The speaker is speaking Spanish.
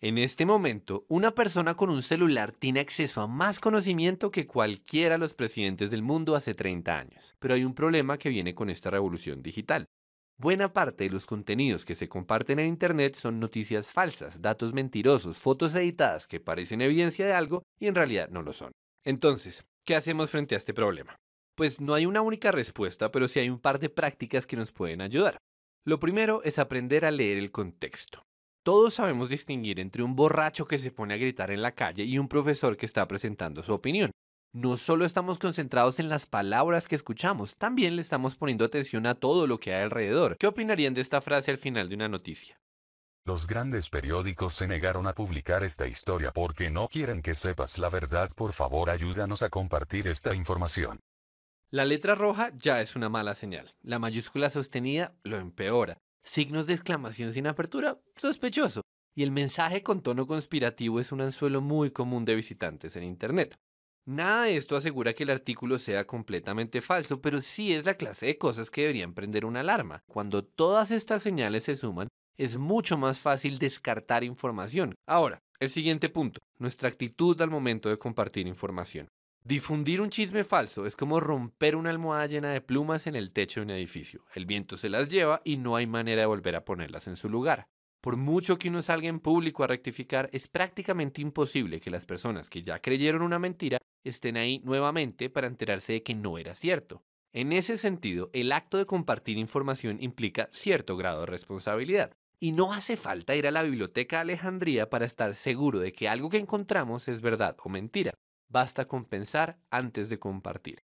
En este momento, una persona con un celular tiene acceso a más conocimiento que cualquiera de los presidentes del mundo hace 30 años. Pero hay un problema que viene con esta revolución digital. Buena parte de los contenidos que se comparten en Internet son noticias falsas, datos mentirosos, fotos editadas que parecen evidencia de algo y en realidad no lo son. Entonces, ¿qué hacemos frente a este problema? Pues no hay una única respuesta, pero sí hay un par de prácticas que nos pueden ayudar. Lo primero es aprender a leer el contexto. Todos sabemos distinguir entre un borracho que se pone a gritar en la calle y un profesor que está presentando su opinión. No solo estamos concentrados en las palabras que escuchamos, también le estamos poniendo atención a todo lo que hay alrededor. ¿Qué opinarían de esta frase al final de una noticia? Los grandes periódicos se negaron a publicar esta historia porque no quieren que sepas la verdad. Por favor, ayúdanos a compartir esta información. La letra roja ya es una mala señal. La mayúscula sostenida lo empeora signos de exclamación sin apertura, sospechoso. Y el mensaje con tono conspirativo es un anzuelo muy común de visitantes en Internet. Nada de esto asegura que el artículo sea completamente falso, pero sí es la clase de cosas que deberían prender una alarma. Cuando todas estas señales se suman, es mucho más fácil descartar información. Ahora, el siguiente punto, nuestra actitud al momento de compartir información. Difundir un chisme falso es como romper una almohada llena de plumas en el techo de un edificio. El viento se las lleva y no hay manera de volver a ponerlas en su lugar. Por mucho que uno salga en público a rectificar, es prácticamente imposible que las personas que ya creyeron una mentira estén ahí nuevamente para enterarse de que no era cierto. En ese sentido, el acto de compartir información implica cierto grado de responsabilidad. Y no hace falta ir a la biblioteca de Alejandría para estar seguro de que algo que encontramos es verdad o mentira. Basta con pensar antes de compartir.